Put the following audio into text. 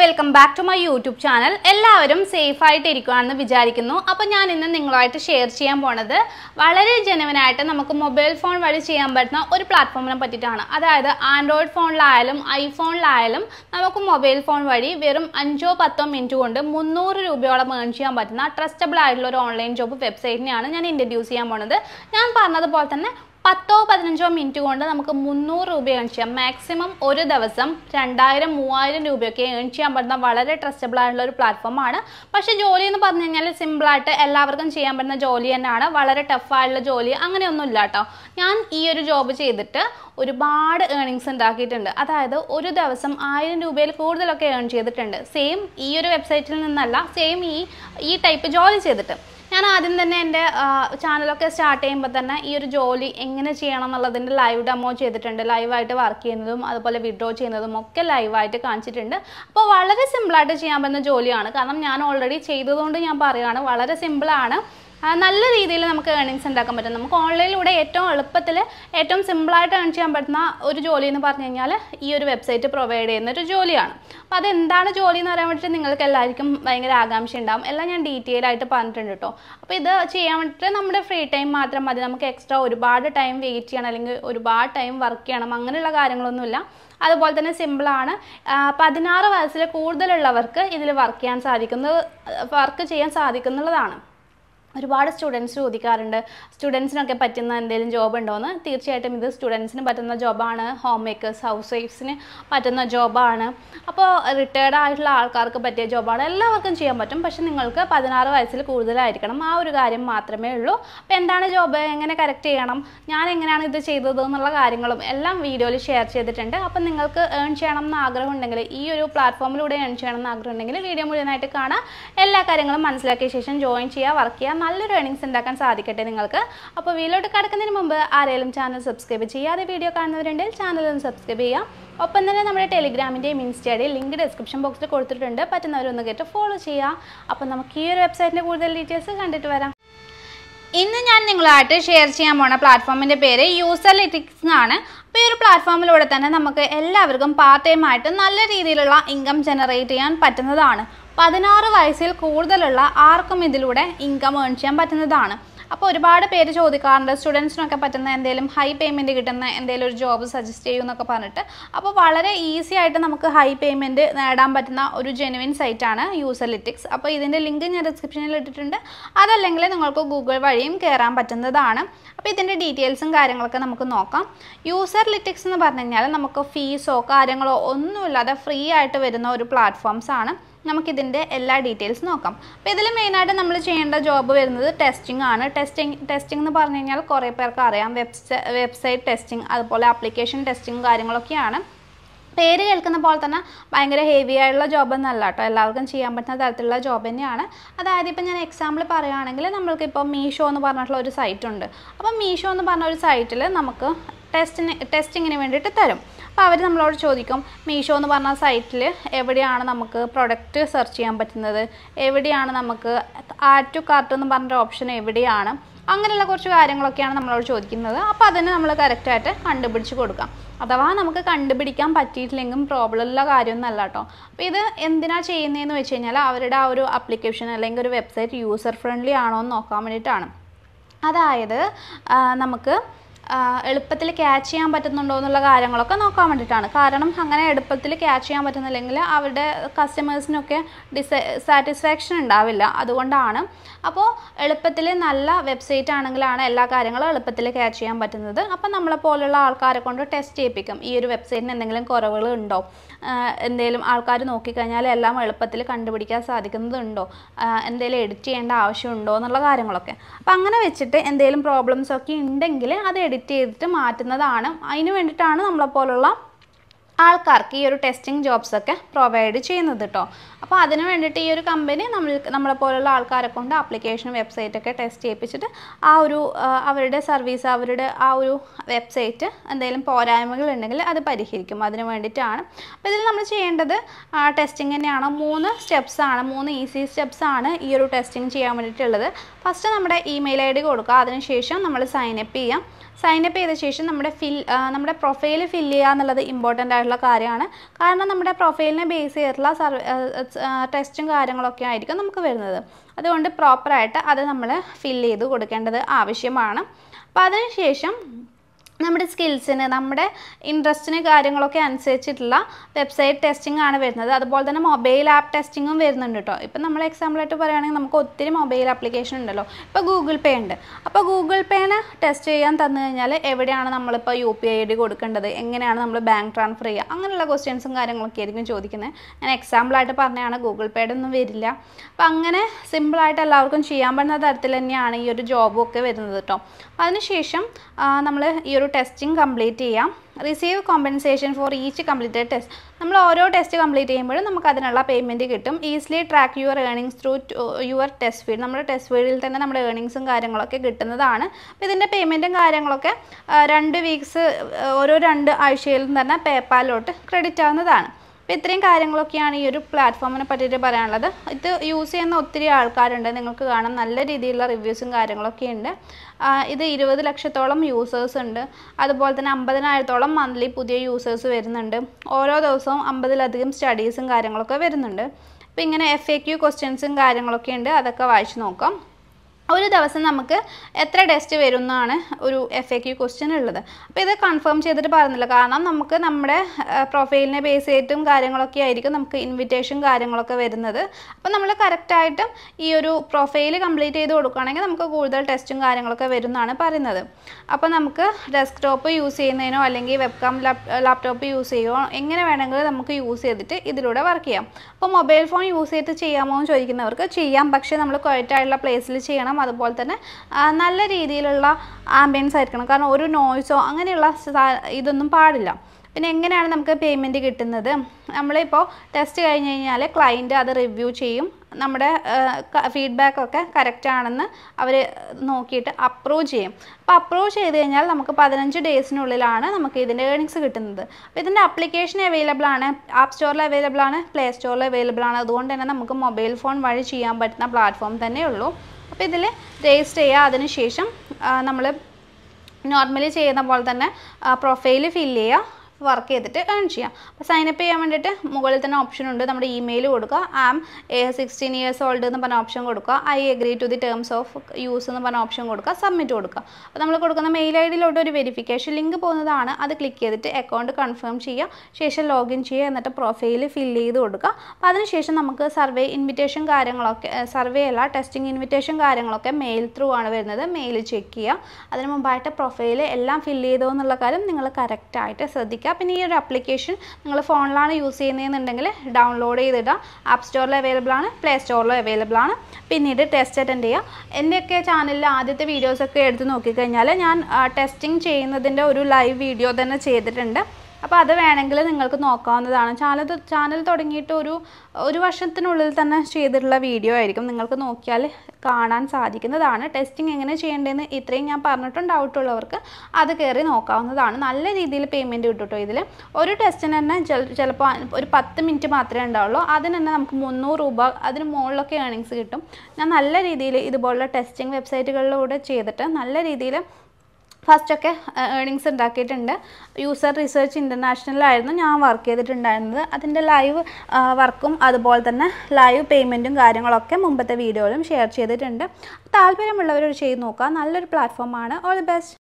welcome back to my YouTube channel എല്ലാവരും safe ആയിട്ട് ഇരിക്കുകയാണെന്ന് വിചാരിക്കുന്നു അപ്പോൾ ഞാൻ ഇന്ന് നിങ്ങളുമായിട്ട് ഷെയർ ചെയ്യാൻ പോണത് വളരെ ജനവനായിട്ട് നമുക്ക് മൊബൈൽ ഫോൺ വഴി ചെയ്യാൻ പറ്റുന്ന ഒരു പ്ലാറ്റ്ഫോമിനെ പറ്റിയിട്ടാണ് അതായത് ആൻഡ്രോയിഡ് ഫോണിലായാലും ഐഫോണിലായാലും നമുക്ക് മൊബൈൽ ഫോൺ വഴി വെറും അഞ്ചോ പത്തോ മിനിറ്റ് കൊണ്ട് മുന്നൂറ് രൂപയോളം ഏൺ ചെയ്യാൻ പറ്റുന്ന ട്രസ്റ്റബിൾ ആയിട്ടുള്ള ഒരു ഓൺലൈൻ ജോബ് വെബ്സൈറ്റിനെയാണ് ഞാൻ ഇൻട്രൊഡ്യൂസ് ചെയ്യാൻ പോണത് ഞാൻ പറഞ്ഞതുപോലെ തന്നെ പത്തോ പതിനഞ്ചോ മിനിറ്റ് കൊണ്ട് നമുക്ക് മുന്നൂറ് രൂപ ഏൺ ചെയ്യാം മാക്സിമം ഒരു ദിവസം രണ്ടായിരം മൂവായിരം രൂപയൊക്കെ ഏൺ ചെയ്യാൻ പറ്റുന്ന വളരെ ട്രസ്റ്റബിൾ ആയിട്ടുള്ള ഒരു പ്ലാറ്റ്ഫോമാണ് പക്ഷെ ജോലി എന്ന് പറഞ്ഞു കഴിഞ്ഞാൽ സിമ്പിളായിട്ട് എല്ലാവർക്കും ചെയ്യാൻ പറ്റുന്ന ജോലി തന്നെയാണ് വളരെ ടഫായിട്ടുള്ള ജോലി അങ്ങനെയൊന്നും ഇല്ല കേട്ടോ ഞാൻ ഈ ഒരു ജോബ് ചെയ്തിട്ട് ഒരുപാട് ഏണിങ്സ് ഉണ്ടാക്കിയിട്ടുണ്ട് അതായത് ഒരു ദിവസം ആയിരം രൂപയിൽ കൂടുതലൊക്കെ ഏൺ ചെയ്തിട്ടുണ്ട് സെയിം ഈ ഒരു വെബ്സൈറ്റിൽ നിന്നല്ല സെയിം ഈ ഈ ടൈപ്പ് ജോലി ചെയ്തിട്ട് ഞാൻ ആദ്യം തന്നെ എൻ്റെ ചാനലൊക്കെ സ്റ്റാർട്ട് ചെയ്യുമ്പോൾ തന്നെ ഈ ഒരു ജോലി എങ്ങനെ ചെയ്യണം എന്നുള്ളതിൻ്റെ ലൈവ് ഡെമോ ചെയ്തിട്ടുണ്ട് ലൈവായിട്ട് വർക്ക് ചെയ്യുന്നതും അതുപോലെ വിഡ്രോ ചെയ്യുന്നതും ഒക്കെ ലൈവായിട്ട് കാണിച്ചിട്ടുണ്ട് അപ്പോൾ വളരെ സിമ്പിളായിട്ട് ചെയ്യാൻ പറ്റുന്ന ജോലിയാണ് കാരണം ഞാൻ ഓൾറെഡി ചെയ്തതുകൊണ്ട് ഞാൻ പറയുകയാണ് വളരെ സിമ്പിളാണ് നല്ല രീതിയിൽ നമുക്ക് ഏണിങ്സ് ഉണ്ടാക്കാൻ പറ്റും നമുക്ക് ഓൺലൈനിലൂടെ ഏറ്റവും എളുപ്പത്തിൽ ഏറ്റവും സിമ്പിളായിട്ട് ഏൺ ചെയ്യാൻ പറ്റുന്ന ഒരു ജോലി എന്ന് പറഞ്ഞു കഴിഞ്ഞാൽ ഈ ഒരു വെബ്സൈറ്റ് പ്രൊവൈഡ് ചെയ്യുന്ന ഒരു ജോലിയാണ് അപ്പോൾ അതെന്താണ് ജോലി എന്ന് പറയാൻ വേണ്ടിയിട്ട് നിങ്ങൾക്ക് എല്ലാവർക്കും ഭയങ്കര ആകാംക്ഷ ഉണ്ടാവും എല്ലാം ഞാൻ ഡീറ്റെയിൽ ആയിട്ട് പറഞ്ഞിട്ടുണ്ട് കേട്ടോ അപ്പോൾ ഇത് ചെയ്യാൻ വേണ്ടിയിട്ട് നമ്മുടെ ഫ്രീ ടൈം മാത്രം മതി നമുക്ക് എക്സ്ട്രാ ഒരുപാട് ടൈം വെയിറ്റ് ചെയ്യണം അല്ലെങ്കിൽ ഒരുപാട് ടൈം വർക്ക് ചെയ്യണം അങ്ങനെയുള്ള കാര്യങ്ങളൊന്നുമില്ല അതുപോലെ തന്നെ സിമ്പിളാണ് പതിനാറ് വയസ്സിൽ കൂടുതലുള്ളവർക്ക് ഇതിൽ വർക്ക് ചെയ്യാൻ സാധിക്കുന്നത് വർക്ക് ചെയ്യാൻ സാധിക്കുന്നുള്ളതാണ് ഒരുപാട് സ്റ്റുഡൻസ് ചോദിക്കാറുണ്ട് സ്റ്റുഡൻസിനൊക്കെ പറ്റുന്ന എന്തെങ്കിലും ജോബ് ഉണ്ടോയെന്ന് തീർച്ചയായിട്ടും ഇത് സ്റ്റുഡൻസിന് പറ്റുന്ന ജോബാണ് ഹോം മേക്കേഴ്സ് ഹൗസ് വൈഫ്സിന് പറ്റുന്ന ജോബാണ് അപ്പോൾ റിട്ടയർഡ് ആയിട്ടുള്ള ആൾക്കാർക്ക് പറ്റിയ ജോബാണ് എല്ലാവർക്കും ചെയ്യാൻ പറ്റും പക്ഷെ നിങ്ങൾക്ക് പതിനാറ് വയസ്സിൽ കൂടുതലായിരിക്കണം ആ ഒരു കാര്യം മാത്രമേ ഉള്ളൂ അപ്പോൾ എന്താണ് ജോബ് എങ്ങനെ കറക്റ്റ് ചെയ്യണം ഞാൻ എങ്ങനെയാണ് ഇത് ചെയ്തത് എന്നുള്ള കാര്യങ്ങളും എല്ലാം വീഡിയോയിൽ ഷെയർ ചെയ്തിട്ടുണ്ട് അപ്പം നിങ്ങൾക്ക് ഏൺ ചെയ്യണം എന്ന് ആഗ്രഹം ഉണ്ടെങ്കിൽ ഈ ഒരു പ്ലാറ്റ്ഫോമിലൂടെ ഏൺ ചെയ്യണം എന്ന് ആഗ്രഹം ഉണ്ടെങ്കിൽ വീഡിയോ മുഴുവനായിട്ട് കാണാം എല്ലാ കാര്യങ്ങളും മനസ്സിലാക്കിയ ശേഷം ജോയിൻ ചെയ്യുക വർക്ക് ചെയ്യുക നല്ലൊരു ഏണിങ്സ് ഉണ്ടാക്കാൻ സാധിക്കട്ടെ നിങ്ങൾക്ക് അപ്പോൾ വീലോട്ട് കിടക്കുന്നതിന് മുമ്പ് ആരെങ്കിലും ചാനൽ സബ്സ്ക്രൈബ് ചെയ്യാതെ വീഡിയോ കാണുന്നവരുണ്ടെങ്കിൽ ചാനലൊന്ന് സബ്സ്ക്രൈബ് ചെയ്യാം ഒപ്പം തന്നെ നമ്മുടെ ടെലിഗ്രാമിൻ്റെയും ഇൻസ്റ്റയുടെയും ലിങ്ക് ഡിസ്ക്രിപ്ഷൻ ബോക്സിൽ കൊടുത്തിട്ടുണ്ട് പറ്റുന്നവരൊന്ന് കേട്ട് ഫോളോ ചെയ്യുക അപ്പം നമുക്ക് ഈ ഒരു വെബ്സൈറ്റിൻ്റെ കൂടുതൽ ഡീറ്റെയിൽസ് കണ്ടിട്ട് വരാം ഇന്ന് ഞാൻ നിങ്ങളായിട്ട് ഷെയർ ചെയ്യാൻ പോണ പ്ലാറ്റ്ഫോമിൻ്റെ പേര് യൂസർ ലിറ്റിക്സ് എന്നാണ് ഈ ഒരു പ്ലാറ്റ്ഫോമിലൂടെ തന്നെ നമുക്ക് എല്ലാവർക്കും പാർട്ട് ടൈം ആയിട്ട് നല്ല രീതിയിലുള്ള ഇൻകം ജനറേറ്റ് ചെയ്യാൻ പറ്റുന്നതാണ് പതിനാറ് വയസ്സിൽ കൂടുതലുള്ള ആർക്കും ഇതിലൂടെ ഇൻകം ഏൺ ചെയ്യാൻ പറ്റുന്നതാണ് അപ്പോൾ ഒരുപാട് പേര് ചോദിക്കാറുണ്ട് സ്റ്റുഡൻസിനൊക്കെ പറ്റുന്ന എന്തെങ്കിലും ഹൈ പേയ്മെൻറ്റ് കിട്ടുന്ന എന്തെങ്കിലും ഒരു ജോബ് സജസ്റ്റ് ചെയ്യൂ എന്നൊക്കെ പറഞ്ഞിട്ട് അപ്പോൾ വളരെ ഈസി ആയിട്ട് നമുക്ക് ഹൈ പേയ്മെൻറ്റ് നേടാൻ പറ്റുന്ന ഒരു ജെനുവിൻ സൈറ്റാണ് യൂസലിറ്റിക്സ് അപ്പോൾ ഇതിൻ്റെ ലിങ്ക് ഞാൻ ഡിസ്ക്രിപ്ഷനിൽ ഇട്ടിട്ടുണ്ട് അതല്ലെങ്കിൽ നിങ്ങൾക്ക് ഗൂഗിൾ വഴിയും കയറാൻ പറ്റുന്നതാണ് അപ്പോൾ ഇതിൻ്റെ ഡീറ്റെയിൽസും കാര്യങ്ങളൊക്കെ നമുക്ക് നോക്കാം യൂസർലിറ്റിക്സ് എന്ന് പറഞ്ഞു കഴിഞ്ഞാൽ നമുക്ക് ഫീസോ കാര്യങ്ങളോ ഒന്നുമില്ലാതെ ഫ്രീ ആയിട്ട് വരുന്ന ഒരു പ്ലാറ്റ്ഫോംസ് ആണ് നമുക്കിതിൻ്റെ എല്ലാ ഡീറ്റെയിൽസ് നോക്കാം അപ്പോൾ ഇതിൽ മെയിനായിട്ട് നമ്മൾ ചെയ്യേണ്ട ജോബ് വരുന്നത് ടെസ്റ്റിംഗ് ആണ് ടെസ്റ്റിംഗ് ടെസ്റ്റിംഗ് എന്ന് പറഞ്ഞു കഴിഞ്ഞാൽ കുറേ പേർക്ക് അറിയാം വെബ്സൈറ്റ് ടെസ്റ്റിംഗ് അതുപോലെ ആപ്ലിക്കേഷൻ ടെസ്റ്റിംഗ് കാര്യങ്ങളൊക്കെയാണ് പേര് കേൾക്കുന്ന പോലെ തന്നെ ഭയങ്കര ഹെവി ആയുള്ള ജോബൊന്നല്ല കേട്ടോ എല്ലാവർക്കും ചെയ്യാൻ പറ്റുന്ന തരത്തിലുള്ള ജോബ് തന്നെയാണ് അതായത് ഇപ്പം ഞാൻ എക്സാമ്പിൾ പറയുകയാണെങ്കിൽ നമ്മൾക്കിപ്പോൾ മീഷോ എന്ന് പറഞ്ഞിട്ടുള്ള ഒരു സൈറ്റ് ഉണ്ട് അപ്പം മീഷോ എന്ന് പറഞ്ഞ ഒരു സൈറ്റിൽ നമുക്ക് ടെസ്റ്റിന് ടെസ്റ്റിങ്ങിന് വേണ്ടിയിട്ട് തരും അപ്പോൾ അവർ നമ്മളോട് ചോദിക്കും മീഷോ എന്ന് പറഞ്ഞ സൈറ്റിൽ എവിടെയാണ് നമുക്ക് പ്രൊഡക്റ്റ് സെർച്ച് ചെയ്യാൻ പറ്റുന്നത് എവിടെയാണ് നമുക്ക് ആഡ് ടു കാർട്ട് എന്ന് പറഞ്ഞൊരു ഓപ്ഷൻ എവിടെയാണ് അങ്ങനെയുള്ള കുറച്ച് കാര്യങ്ങളൊക്കെയാണ് നമ്മളോട് ചോദിക്കുന്നത് അപ്പോൾ അതിനെ നമ്മൾ കറക്റ്റായിട്ട് കണ്ടുപിടിച്ച് കൊടുക്കാം അഥവാ നമുക്ക് കണ്ടുപിടിക്കാൻ പറ്റിയിട്ടില്ലെങ്കിലും കാര്യമൊന്നും അല്ല കേട്ടോ അപ്പോൾ ഇത് എന്തിനാ ചെയ്യുന്നതെന്ന് വെച്ച് കഴിഞ്ഞാൽ അവരുടെ ആ ഒരു അപ്ലിക്കേഷൻ അല്ലെങ്കിൽ ഒരു വെബ്സൈറ്റ് യൂസർ ഫ്രണ്ട്ലി ആണോ എന്ന് നോക്കാൻ വേണ്ടിയിട്ടാണ് അതായത് നമുക്ക് എളുപ്പത്തിൽ ക്യാച്ച് ചെയ്യാൻ പറ്റുന്നുണ്ടോ എന്നുള്ള കാര്യങ്ങളൊക്കെ നോക്കാൻ വേണ്ടിയിട്ടാണ് കാരണം അങ്ങനെ എളുപ്പത്തിൽ ക്യാച്ച് ചെയ്യാൻ പറ്റുന്നില്ലെങ്കിൽ അവരുടെ കസ്റ്റമേഴ്സിനൊക്കെ ഡിസൈ സാറ്റിസ്ഫാക്ഷൻ ഉണ്ടാവില്ല അതുകൊണ്ടാണ് അപ്പോൾ എളുപ്പത്തിൽ നല്ല വെബ്സൈറ്റ് ആണെങ്കിലാണ് എല്ലാ കാര്യങ്ങളും എളുപ്പത്തിൽ ക്യാച്ച് ചെയ്യാൻ പറ്റുന്നത് അപ്പോൾ നമ്മളെ പോലുള്ള ആൾക്കാരെ കൊണ്ട് ടെസ്റ്റ് ചെയ്യിപ്പിക്കും ഈ ഒരു വെബ്സൈറ്റിന് എന്തെങ്കിലും കുറവുകൾ ഉണ്ടോ എന്തെങ്കിലും ആൾക്കാർ നോക്കിക്കഴിഞ്ഞാൽ എല്ലാം എളുപ്പത്തിൽ കണ്ടുപിടിക്കാൻ സാധിക്കുന്നതുണ്ടോ എന്തെങ്കിലും എഡിറ്റ് ചെയ്യേണ്ട ആവശ്യമുണ്ടോ എന്നുള്ള കാര്യങ്ങളൊക്കെ അപ്പോൾ അങ്ങനെ വെച്ചിട്ട് എന്തെങ്കിലും പ്രോബ്ലംസ് ഒക്കെ ഉണ്ടെങ്കിൽ അത് എഡിറ്റ് എഡിറ്റ് ചെയ്തിട്ട് മാറ്റുന്നതാണ് അതിന് വേണ്ടിയിട്ടാണ് നമ്മളെപ്പോലുള്ള ആൾക്കാർക്ക് ഈ ഒരു ടെസ്റ്റിംഗ് ജോബ്സ് ഒക്കെ പ്രൊവൈഡ് ചെയ്യുന്നത് കേട്ടോ അപ്പോൾ അതിന് വേണ്ടിയിട്ട് ഈ ഒരു കമ്പനി നമ്മൾ നമ്മളെ ആൾക്കാരെ കൊണ്ട് ആപ്ലിക്കേഷൻ വെബ്സൈറ്റ് ഒക്കെ ടെസ്റ്റ് ചെയ്യിപ്പിച്ചിട്ട് ആ ഒരു അവരുടെ സർവീസ് അവരുടെ ആ ഒരു വെബ്സൈറ്റ് എന്തെങ്കിലും പോരായ്മകൾ ഉണ്ടെങ്കിൽ അത് പരിഹരിക്കും അതിന് വേണ്ടിയിട്ടാണ് അപ്പോൾ ഇതിൽ നമ്മൾ ചെയ്യേണ്ടത് ടെസ്റ്റിംഗ് തന്നെയാണ് മൂന്ന് സ്റ്റെപ്സ് ആണ് മൂന്ന് ഈസി സ്റ്റെപ്സ് ആണ് ഈ ഒരു ടെസ്റ്റിംഗ് ചെയ്യാൻ വേണ്ടിയിട്ടുള്ളത് ഫസ്റ്റ് നമ്മുടെ ഇമെയിൽ ഐ ഡി കൊടുക്കുക അതിനുശേഷം നമ്മൾ സൈൻ അപ്പ് ചെയ്യാം സൈനപ്പ് ചെയ്ത ശേഷം നമ്മുടെ ഫിൽ നമ്മുടെ പ്രൊഫൈൽ ഫില്ല് ചെയ്യുക എന്നുള്ളത് ഇമ്പോർട്ടൻ്റ് ആയിട്ടുള്ള കാര്യമാണ് കാരണം നമ്മുടെ പ്രൊഫൈലിനെ ബേസ് ചെയ്തിട്ടുള്ള സർവ ടെസ്റ്റും കാര്യങ്ങളൊക്കെ ആയിരിക്കും നമുക്ക് വരുന്നത് അതുകൊണ്ട് പ്രോപ്പറായിട്ട് അത് നമ്മൾ ഫില്ല് ചെയ്ത് കൊടുക്കേണ്ടത് ആവശ്യമാണ് അപ്പോൾ അതിനുശേഷം നമ്മുടെ സ്കിൽസിന് നമ്മുടെ ഇൻട്രസ്റ്റിന് കാര്യങ്ങളൊക്കെ അനുസരിച്ചിട്ടുള്ള വെബ്സൈറ്റ് ടെസ്റ്റിംഗ് ആണ് വരുന്നത് അതുപോലെ തന്നെ മൊബൈൽ ആപ്പ് ടെസ്റ്റിങ്ങും വരുന്നുണ്ട് കേട്ടോ ഇപ്പം നമ്മൾ എക്സാമ്പിളായിട്ട് പറയുകയാണെങ്കിൽ നമുക്ക് ഒത്തിരി മൊബൈൽ ആപ്ലിക്കേഷൻ ഉണ്ടല്ലോ ഇപ്പോൾ ഗൂഗിൾ പേ ഉണ്ട് അപ്പോൾ ഗൂഗിൾ പേനെ ടെസ്റ്റ് ചെയ്യാൻ തന്നു കഴിഞ്ഞാൽ എവിടെയാണ് നമ്മളിപ്പോൾ യു പി ഐ ഡി കൊടുക്കേണ്ടത് എങ്ങനെയാണ് നമ്മൾ ബാങ്ക് ട്രാൻസ്ഫർ ചെയ്യുക അങ്ങനെയുള്ള ക്വസ്റ്റ്യൻസും കാര്യങ്ങളൊക്കെ ആയിരിക്കും ചോദിക്കുന്നത് ഞാൻ എക്സാമ്പിളായിട്ട് പറഞ്ഞതാണ് ഗൂഗിൾ പേയുടെ ഒന്നും വരില്ല അപ്പം അങ്ങനെ സിമ്പിളായിട്ട് എല്ലാവർക്കും ചെയ്യാൻ പറ്റുന്ന തരത്തിൽ തന്നെയാണ് ഈ ഒരു ജോബും ഒക്കെ വരുന്നത് കേട്ടോ അതിനുശേഷം നമ്മൾ ഈ ഒരു ടെസ്റ്റിംഗ് കംപ്ലീറ്റ് ചെയ്യാം receive compensation for each completed test നമ്മൾ ഓരോ ടെസ്റ്റ് കംപ്ലീറ്റ് ചെയ്യുമ്പോഴും നമുക്ക് അതിനുള്ള പേയ്മെൻറ്റ് കിട്ടും easily track your earnings through your test field നമ്മുടെ ടെസ്റ്റ് ഫീൽഡിൽ തന്നെ നമ്മുടെ ഏണിങ്സും കാര്യങ്ങളൊക്കെ കിട്ടുന്നതാണ് അപ്പോൾ ഇതിൻ്റെ പേയ്മെൻറ്റും കാര്യങ്ങളൊക്കെ രണ്ട് വീക്സ് ഓരോ രണ്ട് ആഴ്ചയിലും തന്നെ പേപ്പാലോട്ട് ക്രെഡിറ്റ് ആവുന്നതാണ് അപ്പോൾ ഇത്രയും കാര്യങ്ങളൊക്കെയാണ് ഈ ഒരു പ്ലാറ്റ്ഫോമിനെ പറ്റിയിട്ട് പറയാനുള്ളത് ഇത് യൂസ് ചെയ്യുന്ന ഒത്തിരി ആൾക്കാരുണ്ട് നിങ്ങൾക്ക് കാണാം നല്ല രീതിയിലുള്ള റിവ്യൂസും കാര്യങ്ങളൊക്കെ ഉണ്ട് ഇത് ഇരുപത് ലക്ഷത്തോളം യൂസേഴ്സ് ഉണ്ട് അതുപോലെ തന്നെ അമ്പതിനായിരത്തോളം മന്ത്ലി പുതിയ യൂസേഴ്സ് വരുന്നുണ്ട് ഓരോ ദിവസവും അമ്പതിലധികം സ്റ്റഡീസും കാര്യങ്ങളൊക്കെ വരുന്നുണ്ട് അപ്പോൾ ഇങ്ങനെ എഫ് എ ക്യു ക്വസ്റ്റ്യൻസും കാര്യങ്ങളൊക്കെ ഉണ്ട് അതൊക്കെ വായിച്ച് നോക്കാം ഒരു ദിവസം നമുക്ക് എത്ര ടെസ്റ്റ് വരും എന്നാണ് ഒരു എഫ് എ ക്യു ക്വസ്റ്റ്യൻ ഉള്ളത് അപ്പോൾ ഇത് കൺഫേം ചെയ്തിട്ട് പറയുന്നില്ല കാരണം നമുക്ക് നമ്മുടെ പ്രൊഫൈലിനെ ബേസ് ചെയ്തിട്ടും കാര്യങ്ങളൊക്കെ ആയിരിക്കും നമുക്ക് ഇൻവിറ്റേഷൻ കാര്യങ്ങളൊക്കെ വരുന്നത് അപ്പോൾ നമ്മൾ കറക്റ്റായിട്ടും ഈ ഒരു പ്രൊഫൈൽ കംപ്ലീറ്റ് ചെയ്ത് കൊടുക്കുകയാണെങ്കിൽ നമുക്ക് കൂടുതൽ ടെസ്റ്റും കാര്യങ്ങളൊക്കെ വരുന്നതാണ് പറയുന്നത് അപ്പോൾ നമുക്ക് ഡെസ്ക്ടോപ്പ് യൂസ് ചെയ്യുന്നതിനോ അല്ലെങ്കിൽ വെബ്കാം ലാപ്ടോപ്പ് യൂസ് ചെയ്യുമോ എങ്ങനെ വേണമെങ്കിലും നമുക്ക് യൂസ് ചെയ്തിട്ട് ഇതിലൂടെ വർക്ക് ചെയ്യാം അപ്പോൾ മൊബൈൽ ഫോൺ യൂസ് ചെയ്തിട്ട് ചെയ്യാമോ എന്ന് ചോദിക്കുന്നവർക്ക് ചെയ്യാം പക്ഷേ നമ്മൾ ക്വയറ്റായിട്ടുള്ള പ്ലേസിൽ ചെയ്യണം ആയിരിക്കണം അതുപോലെ തന്നെ നല്ല രീതിയിലുള്ള ആംബിയൻസ് ആയിരിക്കണം കാരണം ഒരു നോയ്സോ അങ്ങനെയുള്ള ഇതൊന്നും പാടില്ല പിന്നെ എങ്ങനെയാണ് നമുക്ക് പേയ്മെൻറ്റ് കിട്ടുന്നത് നമ്മളിപ്പോൾ ടെസ്റ്റ് കഴിഞ്ഞ് കഴിഞ്ഞാൽ ക്ലയൻറ്റ് അത് റിവ്യൂ ചെയ്യും നമ്മുടെ ഫീഡ്ബാക്കൊക്കെ കറക്റ്റ് ആണെന്ന് അവർ നോക്കിയിട്ട് അപ്രൂവ് ചെയ്യും അപ്പോൾ അപ്രൂവ് ചെയ്ത് കഴിഞ്ഞാൽ നമുക്ക് പതിനഞ്ച് ഡേയ്സിനുള്ളിലാണ് നമുക്ക് ഇതിൻ്റെ ഏണിങ്സ് കിട്ടുന്നത് അപ്പോൾ ഇതിൻ്റെ ആപ്ലിക്കേഷൻ അവൈലബിൾ ആണ് ആപ്പ് സ്റ്റോറിൽ അവൈലബിൾ ആണ് പ്ലേ സ്റ്റോറിൽ അവൈലബിൾ ആണ് അതുകൊണ്ട് തന്നെ നമുക്ക് മൊബൈൽ ഫോൺ വഴി ചെയ്യാൻ പറ്റുന്ന പ്ലാറ്റ്ഫോം തന്നെയുള്ളൂ അപ്പോൾ ഇതിൽ ടേസ്റ്റ് ചെയ്യുക അതിനുശേഷം നമ്മൾ നോർമലി ചെയ്യുന്ന പോലെ തന്നെ പ്രൊഫൈൽ ഫില്ല് ചെയ്യുക വർക്ക് ചെയ്തിട്ട് ഏൺ ചെയ്യാം അപ്പോൾ സൈനപ്പ് ചെയ്യാൻ വേണ്ടിയിട്ട് മുകളിൽ തന്നെ ഓപ്ഷൻ ഉണ്ട് നമ്മുടെ ഇമെയിൽ കൊടുക്കുക ആം സിക്സ്റ്റീൻ ഇയേഴ്സ് ഓൾഡ് എന്ന് പറഞ്ഞ ഓപ്ഷൻ കൊടുക്കുക I agree to the terms of use എന്ന് പറഞ്ഞ ഓപ്ഷൻ കൊടുക്കുക സബ്മിറ്റ് കൊടുക്കുക അപ്പോൾ നമ്മൾ കൊടുക്കുന്ന മെയിൽ ഐ ഡിയിലോട്ട് ഒരു വെരിഫിക്കേഷൻ ലിങ്ക് പോകുന്നതാണ് അത് ക്ലിക്ക് ചെയ്തിട്ട് അക്കൗണ്ട് കൺഫേം ചെയ്യുക ശേഷം ലോഗിൻ ചെയ്യുക എന്നിട്ട് പ്രൊഫൈൽ ഫില്ല് ചെയ്ത് കൊടുക്കുക അപ്പോൾ അതിനുശേഷം നമുക്ക് സർവേ ഇൻവിറ്റേഷൻ കാര്യങ്ങളൊക്കെ സർവേ അല്ല ടെസ്റ്റിംഗ് ഇൻവിറ്റേഷൻ കാര്യങ്ങളൊക്കെ മെയിൽ ത്രൂ ആണ് വരുന്നത് മെയിൽ ചെക്ക് ചെയ്യുക അതിന് മുമ്പായിട്ട് പ്രൊഫൈൽ എല്ലാം ഫില്ല് ചെയ്തോ എന്നുള്ള കാര്യം നിങ്ങൾ കറക്റ്റായിട്ട് ശ്രദ്ധിക്കുക വെക്കുക പിന്നെ ഈ ഒരു ആപ്ലിക്കേഷൻ നിങ്ങൾ ഫോണിലാണ് യൂസ് ചെയ്യുന്നതെന്നുണ്ടെങ്കിൽ ഡൗൺലോഡ് ചെയ്തിടാം ആപ്പ് സ്റ്റോറിൽ അവൈലബിൾ ആണ് പ്ലേ സ്റ്റോറിലും അവൈലബിൾ ആണ് പിന്നീട് ടെസ്റ്റ് അറ്റൻഡ് ചെയ്യുക എൻ്റെയൊക്കെ ചാനലിൽ ആദ്യത്തെ വീഡിയോസൊക്കെ എടുത്ത് നോക്കിക്കഴിഞ്ഞാൽ ഞാൻ ടെസ്റ്റിംഗ് ചെയ്യുന്നതിൻ്റെ ഒരു ലൈവ് വീഡിയോ തന്നെ ചെയ്തിട്ടുണ്ട് അപ്പോൾ അത് വേണമെങ്കിൽ നിങ്ങൾക്ക് നോക്കാവുന്നതാണ് ചാനൽ ചാനൽ തുടങ്ങിയിട്ട് ഒരു ഒരു വർഷത്തിനുള്ളിൽ തന്നെ ചെയ്തിട്ടുള്ള വീഡിയോ ആയിരിക്കും നിങ്ങൾക്ക് നോക്കിയാൽ കാണാൻ സാധിക്കുന്നതാണ് ടെസ്റ്റിംഗ് എങ്ങനെ ചെയ്യേണ്ടതെന്ന് ഇത്രയും ഞാൻ പറഞ്ഞിട്ടും ഡൗട്ടുള്ളവർക്ക് അത് കയറി നോക്കാവുന്നതാണ് നല്ല രീതിയിൽ പേയ്മെൻറ്റ് കിട്ടും ഇതിൽ ഒരു ടെസ്റ്റിന് തന്നെ ചിലപ്പോൾ ഒരു പത്ത് മിനിറ്റ് മാത്രമേ ഉണ്ടാവുള്ളൂ അതിന് തന്നെ നമുക്ക് മുന്നൂറ് രൂപ അതിന് മുകളിലൊക്കെ ഏണിങ്സ് കിട്ടും ഞാൻ നല്ല രീതിയിൽ ഇതുപോലുള്ള ടെസ്റ്റിംഗ് വെബ്സൈറ്റുകളിലൂടെ ചെയ്തിട്ട് നല്ല രീതിയിൽ ഫസ്റ്റൊക്കെ ഏണിങ്സ് ഉണ്ടാക്കിയിട്ടുണ്ട് യൂസർ റിസർച്ച് ഇൻ്റർനാഷണലായിരുന്നു ഞാൻ വർക്ക് ചെയ്തിട്ടുണ്ടായിരുന്നത് അതിൻ്റെ ലൈവ് വർക്കും അതുപോലെ തന്നെ ലൈവ് പേയ്മെൻറ്റും കാര്യങ്ങളൊക്കെ മുമ്പത്തെ വീഡിയോയിലും ഷെയർ ചെയ്തിട്ടുണ്ട് താല്പര്യമുള്ളവരോട് ചെയ്ത് നോക്കുക നല്ലൊരു പ്ലാറ്റ്ഫോമാണ് ഓൾ ദി ബെസ്റ്റ്